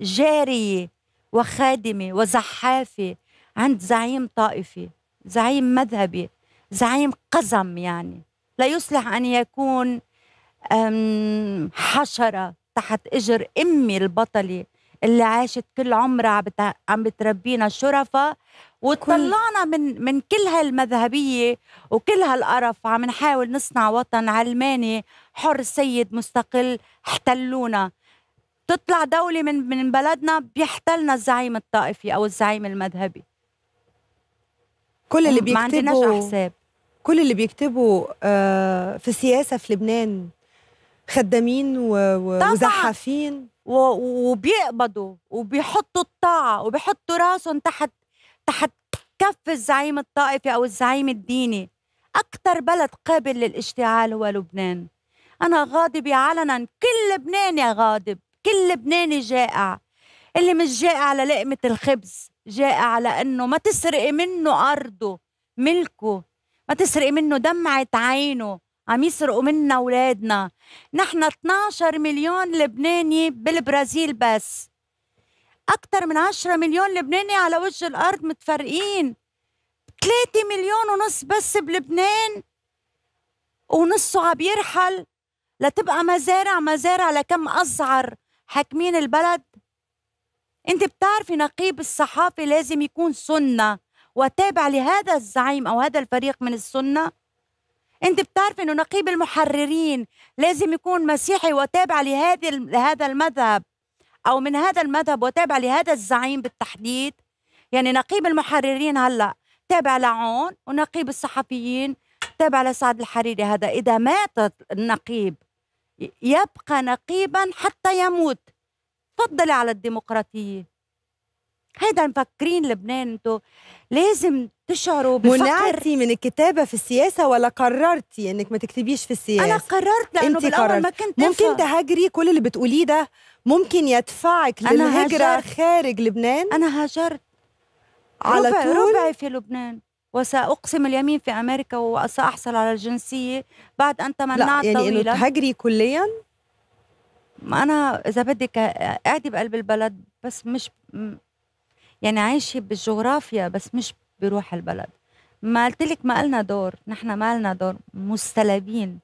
جارية وخادمة وزحافة عند زعيم طائفي زعيم مذهبي زعيم قزم يعني لا يصلح أن يكون حشرة تحت إجر أمي البطلة اللي عاشت كل عمرها عم بتربينا شرفاء وطلعنا من من كل هالمذهبيه وكل هالقرف عم نحاول نصنع وطن علماني حر سيد مستقل احتلونا تطلع دولة من من بلدنا بيحتلنا الزعيم الطائفي أو الزعيم المذهبي كل اللي بيكتبوا ما عندناش حساب كل اللي بيكتبوا آه، في السياسة في لبنان خدامين وزحافين وبيقبضوا وبيحطوا الطاعة وبيحطوا راسهم تحت تحت كف الزعيم الطائفي أو الزعيم الديني أكثر بلد قابل للاشتعال هو لبنان أنا غاضبة علنا كل لبناني غاضب كل لبناني جائع اللي مش جائع على لقمة الخبز جائع على أنه ما تسرقي منه أرضه ملكه ما تسرقي منه دمعة عينه عم يسرقوا منا أولادنا نحن 12 مليون لبناني بالبرازيل بس أكثر من 10 مليون لبناني على وجه الأرض متفرقين 3 مليون ونص بس بلبنان ونصه عم يرحل لتبقى مزارع مزارع لكم أصعر حاكمين البلد انت بتعرفي نقيب الصحافي لازم يكون سنه وتابع لهذا الزعيم او هذا الفريق من السنه انت بتعرفي انه نقيب المحررين لازم يكون مسيحي وتابع لهذه لهذا المذهب او من هذا المذهب وتابع لهذا الزعيم بالتحديد يعني نقيب المحررين هلا تابع لعون ونقيب الصحفيين تابع لسعد الحريري هذا اذا مات النقيب يبقى نقيبا حتى يموت تفضلي على الديمقراطيه هيدا مفكرين لبنان انتو لازم تشعروا بفكر منعتي من الكتابة في السياسة ولا قررتي انك ما تكتبيش في السياسة أنا قررت لأنه انت بالأول قررت. ما كنت ممكن أفهم. تهاجري كل اللي بتقوليه ده ممكن يدفعك للهجرة خارج لبنان أنا هاجرت على ربع طول ربعي في لبنان وساقسم اليمين في امريكا وساحصل على الجنسيه بعد ان تمنعت يعني طويلا انه تهاجري كليا ما انا اذا بدك قاعده بقلب البلد بس مش يعني عايشه بالجغرافيا بس مش بروح البلد ما قلت لك ما لنا دور نحن ما لنا دور مستلبين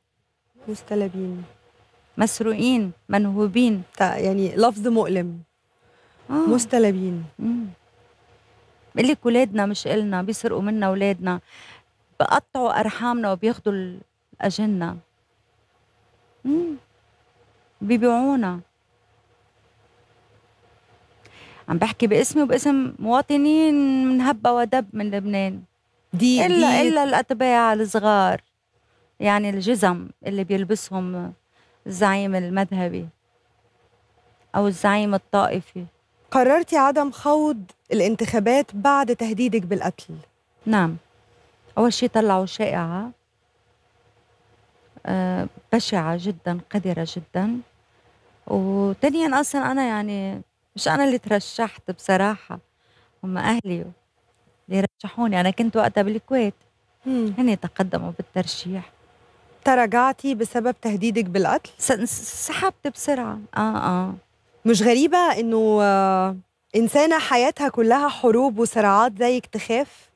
مستلبين مسروقين منهوبين يعني لفظ مؤلم آه. مستلبين مم. بقول لك ولادنا مش إلنا بيسرقوا منا ولادنا بقطعوا أرحامنا وبياخذوا الاجنه بيبيعونا عم بحكي باسمي وباسم مواطنين من هبة ودب من لبنان دي إلا دي إلا الأتباع الصغار يعني الجزم اللي بيلبسهم الزعيم المذهبي أو الزعيم الطائفي قررتي عدم خوض الانتخابات بعد تهديدك بالقتل نعم أول شيء طلعوا شائعة أه بشعة جدا قذرة جدا وثانيا أصلا أنا يعني مش أنا اللي ترشحت بصراحة هم أهلي اللي رشحوني أنا كنت وقتها بالكويت هني تقدموا بالترشيح تراجعتي بسبب تهديدك بالقتل؟ سحبت بسرعة آه آه مش غريبة إنه آه، إنسانة حياتها كلها حروب وصراعات زيك تخاف